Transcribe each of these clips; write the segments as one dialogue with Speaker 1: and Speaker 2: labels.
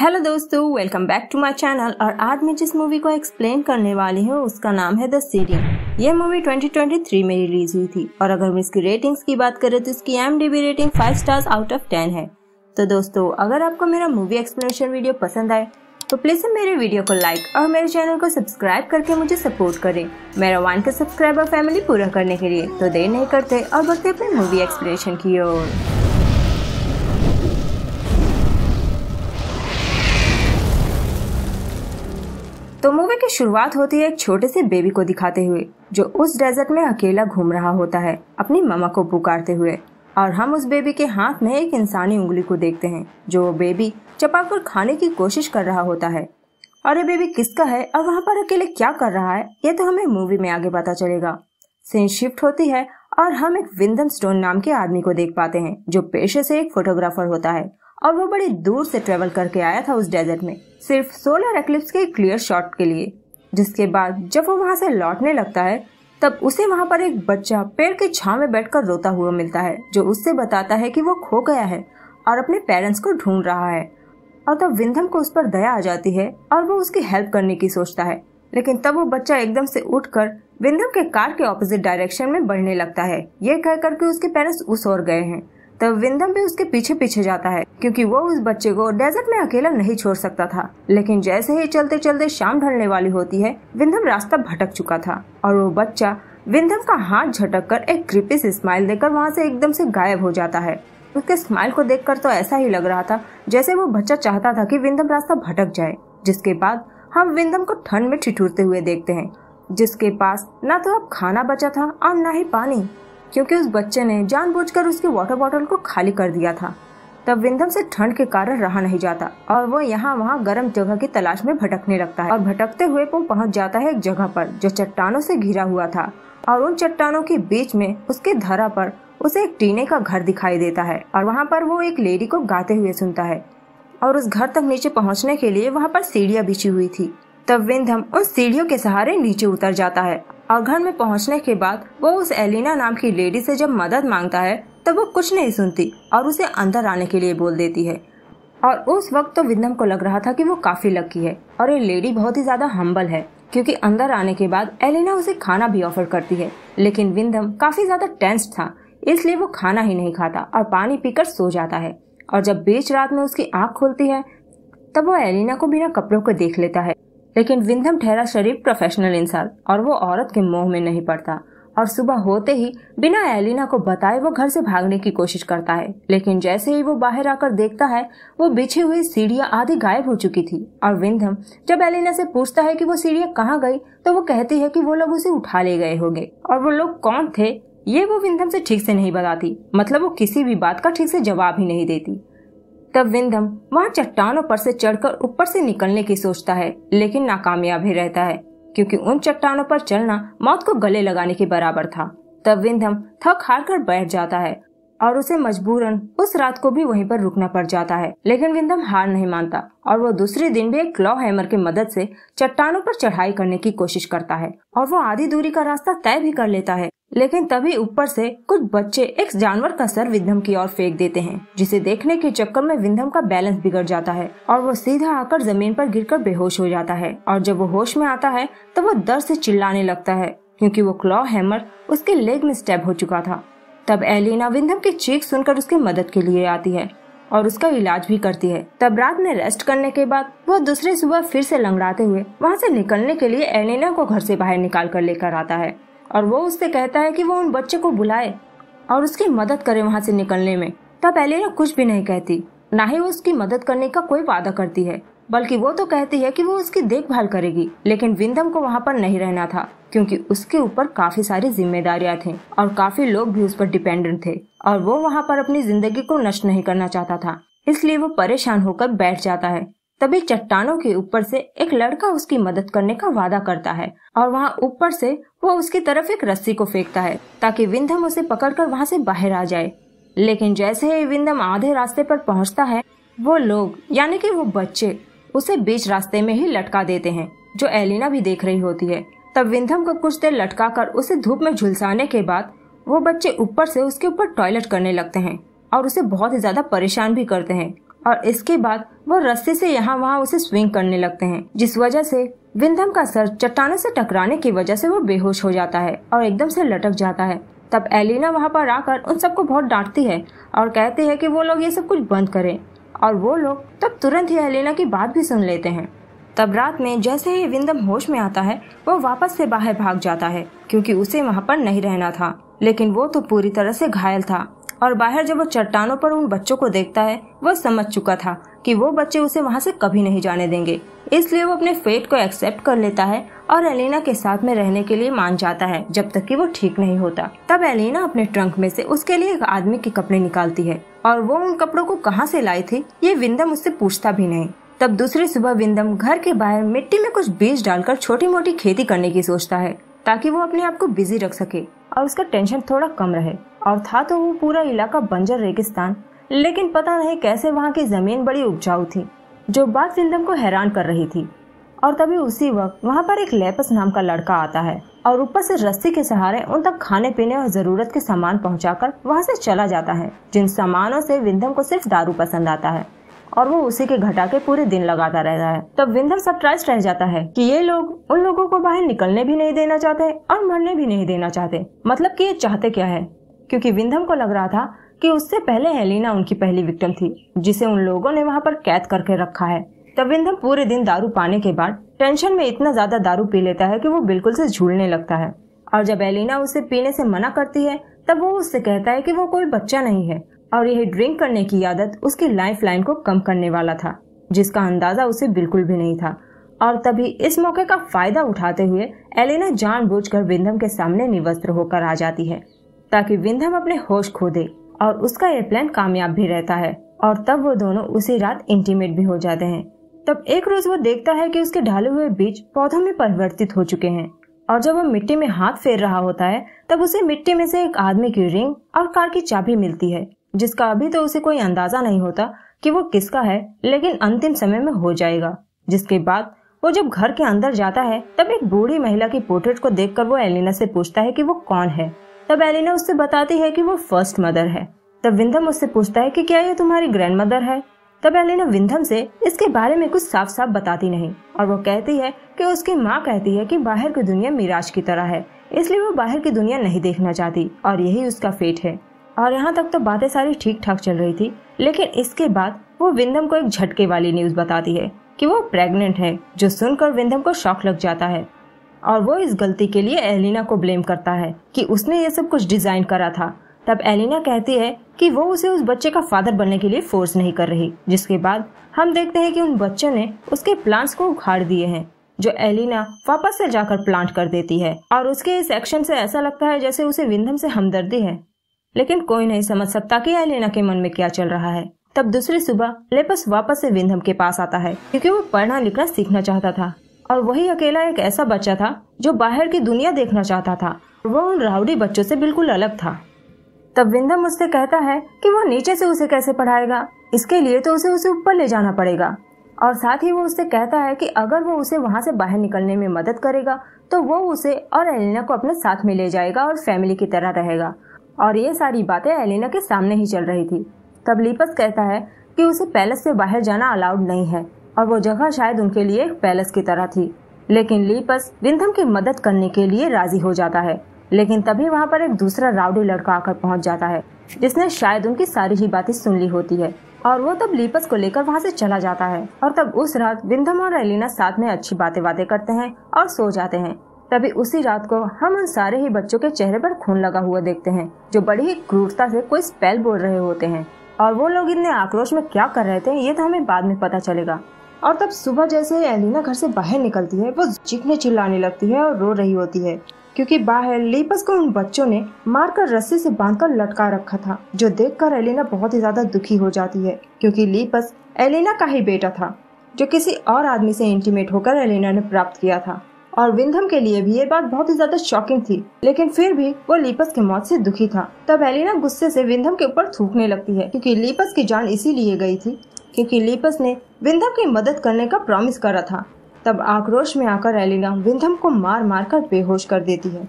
Speaker 1: hello दोस्तों welcome back to my channel और आज मैं जिस मूवी को एक्सप्लेन करने वाली हूँ उसका नाम है द सीडिंग यह मूवी 2023 में रिलीज हुई थी और अगर हम इसकी रेटिंग्स की बात करें तो इसकी M rating 5 stars out of 10 है तो दोस्तों अगर आपको मेरा मूवी एक्सप्लेनेशन वीडियो पसंद आए तो प्लीज़ मेरे वीडियो को लाइक और मेरे चैनल को सब्सक्राइब करके मुझे सपोर्ट करें मेरा वन का सब्सक्राइबर फैमिली पूरा करने के लिए तो देर नहीं करते और बढ़ते अपने मूवी एक्सप्लेनेशन की ओर की शुरुआत होती है एक छोटे से बेबी को दिखाते हुए जो उस डेजर्ट में अकेला घूम रहा होता है अपनी ममा को पुकारते हुए और हम उस बेबी के हाथ में एक इंसानी उंगली को देखते हैं जो वो बेबी चपाकर खाने की कोशिश कर रहा होता है और ये बेबी किसका है और वहाँ पर अकेले क्या कर रहा है ये तो हमें मूवी में आगे पता चलेगा सीन शिफ्ट होती है और हम एक विंदम स्टोन नाम के आदमी को देख पाते हैं जो पेशे से एक फोटोग्राफर होता है और वो बड़ी दूर से ट्रेवल करके आया था उस डेजर्ट में सिर्फ सोलर एक्लिप्स के क्लियर शॉट के लिए जिसके बाद जब वो वहां से लौटने लगता है तब उसे वहां पर एक बच्चा पेड़ के छाव में बैठकर रोता हुआ मिलता है जो उससे बताता है कि वो खो गया है और अपने पेरेंट्स को ढूंढ रहा है और तब विंधम को उस पर दया आ जाती है और वो उसकी हेल्प करने की सोचता है लेकिन तब वो बच्चा एकदम से उठकर विंधम के कार के ऑपोजिट डायरेक्शन में बढ़ने लगता है ये कहकर के उसके पेरेंट्स उस और गए हैं तब विंदम भी उसके पीछे पीछे जाता है क्योंकि वो उस बच्चे को डेजर्ट में अकेला नहीं छोड़ सकता था लेकिन जैसे ही चलते चलते शाम ढलने वाली होती है विंदम रास्ता भटक चुका था और वो बच्चा विंदम का हाथ झटक कर एक कृपी से स्माइल देकर वहाँ से एकदम से गायब हो जाता है उसके स्माइल को देख तो ऐसा ही लग रहा था जैसे वो बच्चा चाहता था की विंदम रास्ता भटक जाए जिसके बाद हम विंदम को ठंड में ठिठुरते हुए देखते हैं जिसके पास ना तो अब खाना बचा था और ना ही पानी क्योंकि उस बच्चे ने जानबूझकर उसकी वाटर बॉटल को खाली कर दिया था तब विंधम से ठंड के कारण रहा नहीं जाता और वो यहाँ वहाँ गर्म जगह की तलाश में भटकने लगता है और भटकते हुए वो पहुँच जाता है एक जगह पर जो चट्टानों से घिरा हुआ था और उन चट्टानों के बीच में उसके धरा पर उसे एक टीने का घर दिखाई देता है और वहाँ पर वो एक लेडी को गाते हुए सुनता है और उस घर तक नीचे पहुँचने के लिए वहाँ पर सीढ़ियाँ बिछी हुई थी तब विंधम उन सीढ़ियों के सहारे नीचे उतर जाता है और घर में पहुंचने के बाद वो उस एलिना नाम की लेडी से जब मदद मांगता है तब वो कुछ नहीं सुनती और उसे अंदर आने के लिए बोल देती है और उस वक्त तो विदम को लग रहा था कि वो काफ़ी लकी है और ये लेडी बहुत ही ज़्यादा हम्बल है क्योंकि अंदर आने के बाद एलिना उसे खाना भी ऑफर करती है लेकिन विंदम काफ़ी ज़्यादा टेंस था इसलिए वो खाना ही नहीं खाता और पानी पीकर सो जाता है और जब बीच रात में उसकी आंख खुलती है तब वो एलिना को बिना कपड़ों के देख लेता है लेकिन विंधम ठहरा शरीफ प्रोफेशनल इंसान और वो औरत के मुंह में नहीं पड़ता और सुबह होते ही बिना एलिना को बताए वो घर से भागने की कोशिश करता है लेकिन जैसे ही वो बाहर आकर देखता है वो बिछी हुई सीढ़ियां आधी गायब हो चुकी थी और विंधम जब एलिना से पूछता है कि वो सीढ़ियां कहाँ गई तो वो कहती है कि वो लोग उसे उठा ले गए होंगे और वो लोग कौन थे ये वो विंधम से ठीक से नहीं बताती मतलब वो किसी भी बात का ठीक से जवाब ही नहीं देती तब विंधम वहाँ चट्टानों पर से चढ़कर ऊपर से निकलने की सोचता है लेकिन नाकामयाब ही रहता है क्योंकि उन चट्टानों पर चलना मौत को गले लगाने के बराबर था तब विंधम थक हार कर बैठ जाता है और उसे मजबूरन उस रात को भी वहीं पर रुकना पड़ जाता है लेकिन विंदम हार नहीं मानता और वो दूसरे दिन भी एक क्लॉ हैमर की मदद से चट्टानों पर चढ़ाई करने की कोशिश करता है और वो आधी दूरी का रास्ता तय भी कर लेता है लेकिन तभी ऊपर से कुछ बच्चे एक जानवर का सर विंधम की ओर फेंक देते हैं जिसे देखने के चक्कर में विंधम का बैलेंस बिगड़ जाता है और वो सीधा आकर जमीन पर गिरकर बेहोश हो जाता है और जब वो होश में आता है तो वो दर्द से चिल्लाने लगता है क्योंकि वो क्लॉ हैमर उसके लेग में स्टेब हो चुका था तब एलिना विंधम के चीख सुनकर उसकी मदद के लिए आती है और उसका इलाज भी करती है तब रात में रेस्ट करने के बाद वो दूसरे सुबह फिर से लंगड़ाते हुए वहाँ से निकलने के लिए एलिना को घर से बाहर निकाल कर लेकर आता है और वो उससे कहता है कि वो उन बच्चे को बुलाए और उसकी मदद करे वहाँ से निकलने में तब एलिना कुछ भी नहीं कहती ना ही वो उसकी मदद करने का कोई वादा करती है बल्कि वो तो कहती है कि वो उसकी देखभाल करेगी लेकिन विंदम को वहाँ पर नहीं रहना था क्योंकि उसके ऊपर काफी सारी जिम्मेदारियां थी और काफी लोग भी उस पर डिपेंडेंट थे और वो वहाँ पर अपनी जिंदगी को नष्ट नहीं करना चाहता था इसलिए वो परेशान होकर बैठ जाता है तभी चट्टानों के ऊपर से एक लड़का उसकी मदद करने का वादा करता है और वहाँ ऊपर से वो उसकी तरफ एक रस्सी को फेंकता है ताकि विंधम उसे पकड़कर वहाँ से बाहर आ जाए लेकिन जैसे ही विंधम आधे रास्ते पर पहुँचता है वो लोग यानी कि वो बच्चे उसे बीच रास्ते में ही लटका देते हैं जो एलिना भी देख रही होती है तब विंधम को कुछ देर लटका कर उसे धूप में झुलसाने के बाद वो बच्चे ऊपर से उसके ऊपर टॉयलेट करने लगते हैं और उसे बहुत ही ज्यादा परेशान भी करते हैं और इसके बाद वो रस्ते से यहाँ वहाँ उसे स्विंग करने लगते हैं जिस वजह से विंधम का सर चट्टानों से टकराने की वजह से वो बेहोश हो जाता है और एकदम से लटक जाता है तब एलिना वहाँ पर आकर उन सबको बहुत डांटती है और कहती है कि वो लोग ये सब कुछ बंद करें और वो लोग तब तुरंत ही हलेना की बात भी सुन लेते हैं तब रात में जैसे ही विंदम होश में आता है वो वापस से बाहर भाग जाता है क्योंकि उसे वहाँ पर नहीं रहना था लेकिन वो तो पूरी तरह से घायल था और बाहर जब वो चट्टानों पर उन बच्चों को देखता है वो समझ चुका था कि वो बच्चे उसे वहाँ से कभी नहीं जाने देंगे इसलिए वो अपने फेट को एक्सेप्ट कर लेता है और एलिना के साथ में रहने के लिए मान जाता है जब तक कि वो ठीक नहीं होता तब एलिना अपने ट्रंक में से उसके लिए एक आदमी के कपड़े निकालती है और वो उन कपड़ों को कहाँ से लाई थी ये विंदम उससे पूछता भी नहीं तब दूसरी सुबह विंदम घर के बाहर मिट्टी में कुछ बीज डालकर छोटी मोटी खेती करने की सोचता है ताकि वो अपने आप को बिजी रख सके और उसका टेंशन थोड़ा कम रहे और था तो वो पूरा इलाका बंजर रेगिस्तान लेकिन पता नहीं कैसे वहाँ की जमीन बड़ी उपजाऊ थी जो बात विंदम को हैरान कर रही थी और तभी उसी वक्त वहाँ पर एक लेपस नाम का लड़का आता है और ऊपर से रस्सी के सहारे उन तक खाने पीने और जरूरत के सामान पहुँचा कर वहाँ से चला जाता है जिन सामानों से विंधम को सिर्फ दारू पसंद आता है और वो उसी के घटा के पूरे दिन लगाता रहता है तब विंधम सरप्राइज रह जाता है कि ये लोग उन लोगों को बाहर निकलने भी नहीं देना चाहते और मरने भी नहीं देना चाहते मतलब की ये चाहते क्या है क्योंकि विंधम को लग रहा था कि उससे पहले हेलिना उनकी पहली विक्टिम थी जिसे उन लोगों ने वहाँ पर कैद करके रखा है तविंदम पूरे दिन दारू पाने के बाद टेंशन में इतना ज्यादा दारू पी लेता है कि वो बिल्कुल से झूलने लगता है और जब एलिना उसे पीने से मना करती है तब वो उससे कहता है कि वो कोई बच्चा नहीं है और यह ड्रिंक करने की आदत उसकी लाइफ लाइन को कम करने वाला था जिसका अंदाजा उसे बिल्कुल भी नहीं था और तभी इस मौके का फायदा उठाते हुए एलिना जान कर विंधम के सामने निवस्त्र होकर आ जाती है ताकि विंधम अपने होश खो दे और उसका यह प्लान कामयाब भी रहता है और तब वो दोनों उसी रात इंटीमेट भी हो जाते हैं तब एक रोज वो देखता है कि उसके ढाले हुए बीज पौधों में परिवर्तित हो चुके हैं और जब वो मिट्टी में हाथ फेर रहा होता है तब उसे मिट्टी में से एक आदमी की रिंग और कार की चाबी मिलती है जिसका अभी तो उसे कोई अंदाजा नहीं होता कि वो किसका है लेकिन अंतिम समय में हो जाएगा जिसके बाद वो जब घर के अंदर जाता है तब एक बूढ़ी महिला की पोर्ट्रेट को देख वो एलिना से पूछता है की वो कौन है तब एलिना उससे बताती है की वो फर्स्ट मदर है तब विंदम उससे पूछता है की क्या ये तुम्हारी ग्रैंड मदर है तब एलिना विंधम से इसके बारे में कुछ साफ साफ बताती नहीं और वो कहती है कि उसकी माँ कहती है कि बाहर की दुनिया मिराज की तरह है इसलिए वो बाहर की दुनिया नहीं देखना चाहती और यही उसका फेट है और यहाँ तक तो बातें सारी ठीक ठाक चल रही थी लेकिन इसके बाद वो विंधम को एक झटके वाली न्यूज बताती है कि वो प्रेग्नेंट है जो सुनकर विंधम को शौक लग जाता है और वो इस गलती के लिए एलिना को ब्लेम करता है कि उसने ये सब कुछ डिजाइन करा था तब एलिना कहती है कि वो उसे उस बच्चे का फादर बनने के लिए फोर्स नहीं कर रही जिसके बाद हम देखते हैं कि उन बच्चों ने उसके प्लांट्स को उखाड़ दिए हैं जो एलिना वापस से जाकर प्लांट कर देती है और उसके इस एक्शन से ऐसा लगता है जैसे उसे विंधम से हमदर्दी है लेकिन कोई नहीं समझ सकता कि एलिना के मन में क्या चल रहा है तब दूसरी सुबह लेपस वापस से विंधम के पास आता है क्योंकि वो पढ़ना लिखना सीखना चाहता था और वही अकेला एक ऐसा बच्चा था जो बाहर की दुनिया देखना चाहता था वो उन रावड़ी बच्चों से बिल्कुल अलग था तब विंदम मुझसे कहता है कि वो नीचे से उसे कैसे पढ़ाएगा इसके लिए तो उसे उसे ऊपर ले जाना पड़ेगा और साथ ही वो उससे कहता है कि अगर वो उसे वहाँ से बाहर निकलने में मदद करेगा तो वो उसे और एलिना को अपने साथ में ले जाएगा और फैमिली की तरह रहेगा और ये सारी बातें एलिना के सामने ही चल रही थी तब लीपस कहता है कि उसे पैलेस से बाहर जाना अलाउड नहीं है और वो जगह शायद उनके लिए पैलेस की तरह थी लेकिन लीपस विंधम की मदद करने के लिए राजी हो जाता है लेकिन तभी वहाँ पर एक दूसरा राउडी लड़का आकर पहुँच जाता है जिसने शायद उनकी सारी ही बातें सुन ली होती है और वो तब लीपस को लेकर वहाँ से चला जाता है और तब उस रात विंधम और एलिना साथ में अच्छी बातें बातें करते हैं और सो जाते हैं तभी उसी रात को हम उन सारे ही बच्चों के चेहरे पर खून लगा हुआ देखते हैं जो बड़ी ही क्रूरता से कोई स्पेल बोल रहे होते हैं और वो लोग इतने आक्रोश में क्या कर रहे थे ये तो हमें बाद में पता चलेगा और तब सुबह जैसे ही एलिना घर से बाहर निकलती है वो चिकने चिल्लाने लगती है और रो रही होती है क्योंकि बाहर लीपस को उन बच्चों ने मारकर रस्सी से बांधकर लटका रखा था जो देखकर एलिना बहुत ही ज्यादा दुखी हो जाती है क्योंकि लीपस एलिना का ही बेटा था जो किसी और आदमी से इंटीमेट होकर एलिना ने प्राप्त किया था और विंधम के लिए भी ये बात बहुत ही ज्यादा शॉकिंग थी लेकिन फिर भी वो लीपस की मौत से दुखी था तब एलिना गुस्से से विंधम के ऊपर थूकने लगती है क्योंकि लीपस की जान इसीलिए गई थी क्योंकि लीपस ने विंधम की मदद करने का प्रॉमिस करा था तब आक्रोश में आकर एलिना विंधम को मार मार कर बेहोश कर देती है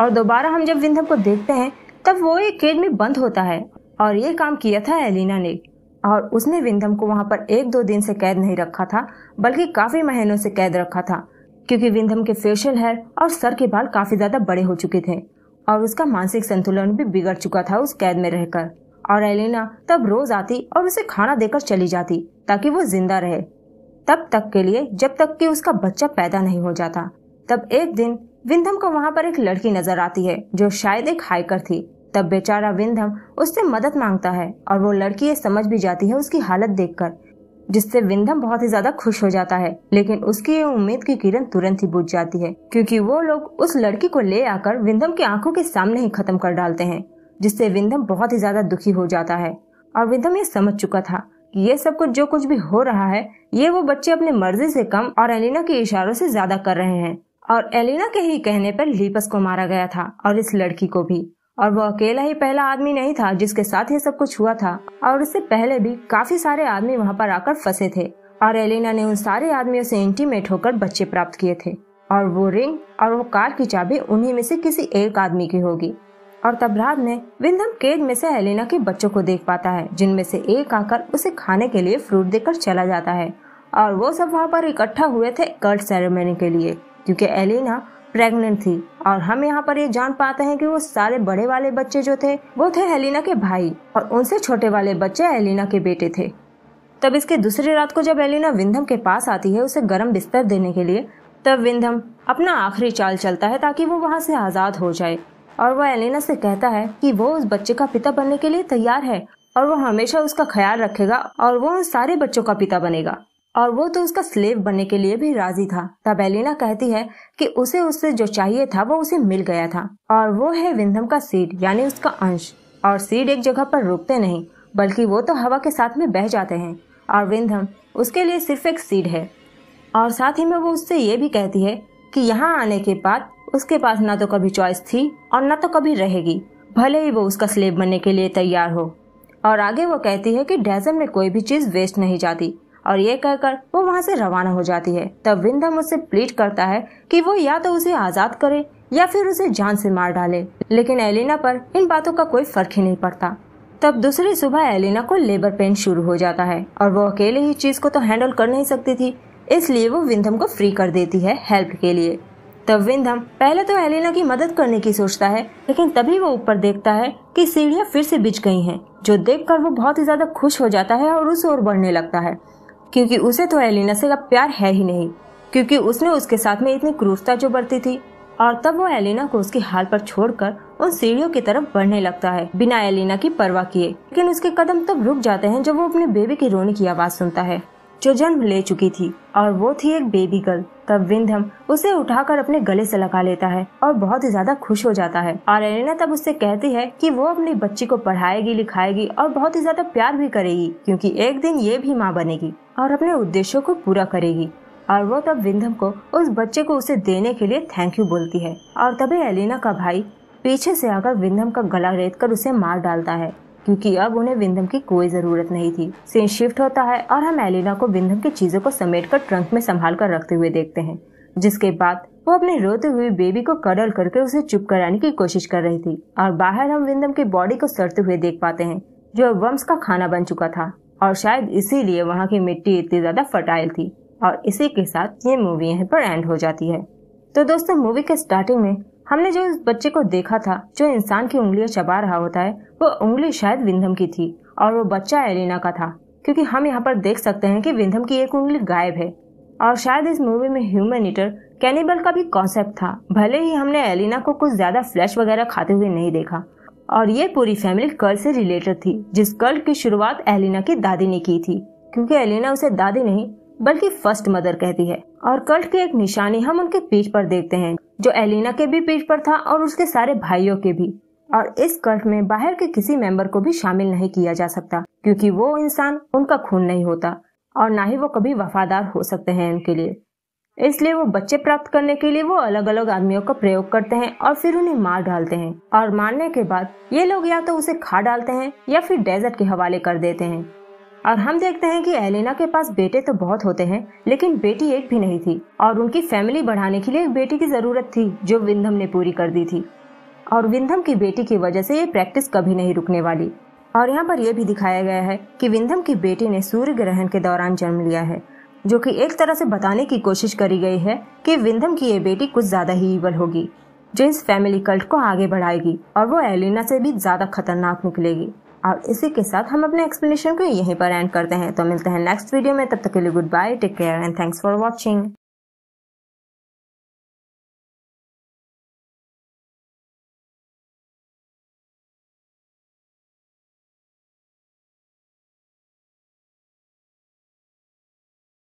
Speaker 1: और दोबारा हम जब विंधम को देखते हैं तब वो एक केज में बंद होता है और ये काम किया था एलिना ने और उसने विंधम को वहाँ पर एक दो दिन से कैद नहीं रखा था बल्कि काफी महीनों से कैद रखा था क्योंकि विंधम के फेशियल हेयर और सर के बाल काफी ज्यादा बड़े हो चुके थे और उसका मानसिक संतुलन भी बिगड़ चुका था उस कैद में रहकर और एलिना तब रोज आती और उसे खाना देकर चली जाती ताकि वो जिंदा रहे तब तक के लिए जब तक कि उसका बच्चा पैदा नहीं हो जाता तब एक दिन विंधम को वहाँ पर एक लड़की नजर आती है जो शायद एक हाइकर थी तब बेचारा विंधम उससे मदद मांगता है और वो लड़की ये समझ भी जाती है उसकी हालत देखकर जिससे विंधम बहुत ही ज्यादा खुश हो जाता है लेकिन उसकी ये उम्मीद की किरण तुरंत ही बुझ जाती है क्योंकि वो लोग उस लड़की को ले आकर विंधम की आंखों के सामने ही खत्म कर डालते हैं जिससे विंधम बहुत ही ज्यादा दुखी हो जाता है और विंधम ये समझ चुका था ये सब कुछ जो कुछ भी हो रहा है ये वो बच्चे अपने मर्जी से कम और एलिना के इशारों से ज्यादा कर रहे हैं और एलिना के ही कहने पर लीपस को मारा गया था और इस लड़की को भी और वो अकेला ही पहला आदमी नहीं था जिसके साथ ये सब कुछ हुआ था और इससे पहले भी काफी सारे आदमी वहाँ पर आकर फंसे थे और एलिना ने उन सारे आदमियों से इंटीमेट होकर बच्चे प्राप्त किए थे और वो रिंग और वो कार की चाबी उन्हीं में से किसी एक आदमी की होगी और तब रात में विंधम केज में से एलिना के बच्चों को देख पाता है जिनमें से एक आकर उसे खाने के लिए फ्रूट देकर चला जाता है और वो सब वहाँ पर इकट्ठा हुए थे कर्ट सेरेमनी के लिए क्योंकि एलिना प्रेग्नेंट थी और हम यहाँ पर ये जान पाते हैं कि वो सारे बड़े वाले बच्चे जो थे वो थे हेलिना के भाई और उनसे छोटे वाले बच्चे एलिना के बेटे थे तब इसके दूसरी रात को जब एलिना विंधम के पास आती है उसे गर्म बिस्तर देने के लिए तब विंधम अपना आखिरी चाल चलता है ताकि वो वहाँ से आज़ाद हो जाए और वह एलिना से कहता है कि वो उस बच्चे का पिता बनने के लिए तैयार है और वो हमेशा उसका ख्याल रखेगा और वो उन सारे बच्चों का पिता बनेगा और वो तो उसका स्लेव बनने के लिए भी राजी था तब एलिना कहती है कि उसे उससे जो चाहिए था वो उसे मिल गया था और वो है विंधम का सीड यानी उसका अंश और सीड एक जगह पर रुकते नहीं बल्कि वो तो हवा के साथ में बह जाते हैं और विंधम उसके लिए सिर्फ एक सीड है और साथ ही में वो उससे ये भी कहती है कि यहाँ आने के बाद उसके पास ना तो कभी चॉइस थी और ना तो कभी रहेगी भले ही वो उसका स्लेब बनने के लिए तैयार हो और आगे वो कहती है कि डेजर्ट में कोई भी चीज़ वेस्ट नहीं जाती और ये कहकर वो वहाँ से रवाना हो जाती है तब विंधम उससे प्लीट करता है कि वो या तो उसे आज़ाद करे या फिर उसे जान से मार डाले लेकिन एलिना पर इन बातों का कोई फर्क ही नहीं पड़ता तब दूसरी सुबह एलिना को लेबर पेन शुरू हो जाता है और वो अकेले ही चीज़ को तो हैंडल कर नहीं सकती थी इसलिए वो विंधम को फ्री कर देती है हेल्प के लिए तब विंधम पहले तो एलिना की मदद करने की सोचता है लेकिन तभी वो ऊपर देखता है कि सीढ़ियाँ फिर से बिछ गई हैं जो देखकर वो बहुत ही ज्यादा खुश हो जाता है और उस ओर बढ़ने लगता है क्योंकि उसे तो एलिना से अब प्यार है ही नहीं क्योंकि उसने उसके साथ में इतनी क्रूरता जो बरती थी और तब वो एलिना को उसकी हाल पर छोड़कर उन सीढ़ियों की तरफ बढ़ने लगता है बिना एलिना की परवाह किए लेकिन उसके कदम तब रुक जाते हैं जब वो अपने बेबी की रोने की आवाज सुनता है जो जन्म ले चुकी थी और वो थी एक बेबी गर्ल तब विंध्यम उसे उठाकर अपने गले से लगा लेता है और बहुत ही ज्यादा खुश हो जाता है और एलेना तब उससे कहती है कि वो अपनी बच्ची को पढ़ाएगी लिखाएगी और बहुत ही ज्यादा प्यार भी करेगी क्योंकि एक दिन ये भी माँ बनेगी और अपने उद्देश्यों को पूरा करेगी और वो तब विंध्यम को उस बच्चे को उसे देने के लिए थैंक यू बोलती है और तभी एलिना का भाई पीछे से आकर विंध्यम का गला रेत कर उसे मार डालता है क्योंकि अब उन्हें विंधम की कोई ज़रूरत नहीं थी सीन शिफ्ट होता है और हम एलिना को विंधम की चीज़ों को समेट कर ट्रंक में संभाल कर रखते हुए देखते हैं जिसके बाद वो अपने रोते हुए बेबी को कडल करके उसे चुप कराने की कोशिश कर रही थी और बाहर हम विंदम की बॉडी को सड़ते हुए देख पाते हैं जो वम्स का खाना बन चुका था और शायद इसीलिए वहाँ की मिट्टी इतनी ज़्यादा फर्टाइल थी और इसी के साथ ये मूवी यहीं पर एंड हो जाती है तो दोस्तों मूवी के स्टार्टिंग में हमने जो इस बच्चे को देखा था जो इंसान की उंगलियां चबा रहा होता है वो उंगली शायद विंधम की थी और वो बच्चा एलिना का था क्योंकि हम यहाँ पर देख सकते हैं कि विंधम की एक उंगली गायब है और शायद इस मूवी में ह्यूमन ईटर कैनिबल का भी कॉन्सेप्ट था भले ही हमने एलिना को कुछ ज्यादा फ्लैश वगैरह खाते हुए नहीं देखा और ये पूरी फैमिली कर्ल से रिलेटेड थी जिस कर्ल की शुरुआत एलिना की दादी ने की थी क्योंकि एलिना उसे दादी नहीं बल्कि फर्स्ट मदर कहती है और कल्ट की एक निशानी हम उनके पीठ पर देखते हैं जो एलिना के भी पीठ पर था और उसके सारे भाइयों के भी और इस कल्ट में बाहर के किसी मेंबर को भी शामिल नहीं किया जा सकता क्योंकि वो इंसान उनका खून नहीं होता और ना ही वो कभी वफादार हो सकते हैं उनके लिए इसलिए वो बच्चे प्राप्त करने के लिए वो अलग अलग आदमियों का प्रयोग करते हैं और फिर उन्हें मार डालते हैं और मारने के बाद ये लोग या तो उसे खा डालते हैं या फिर डेजर्ट के हवाले कर देते हैं और हम देखते हैं कि एलिना के पास बेटे तो बहुत होते हैं लेकिन बेटी एक भी नहीं थी और उनकी फैमिली बढ़ाने के लिए एक बेटी की जरूरत थी जो विंधम ने पूरी कर दी थी और विंधम की बेटी की वजह से ये प्रैक्टिस कभी नहीं रुकने वाली और यहाँ पर यह भी दिखाया गया है कि विंधम की बेटी ने सूर्य ग्रहण के दौरान जन्म लिया है जो कि एक तरह से बताने की कोशिश करी गई है कि विंधम की ये बेटी कुछ ज्यादा ही ईवल होगी जो इस फैमिली कल्ट को आगे बढ़ाएगी और वो एलिना से भी ज्यादा खतरनाक निकलेगी और इसी के साथ हम अपने एक्सप्लेनेशन को यहीं पर एंड करते हैं तो मिलते हैं नेक्स्ट वीडियो में तब तक के लिए goodbye take care and thanks for watching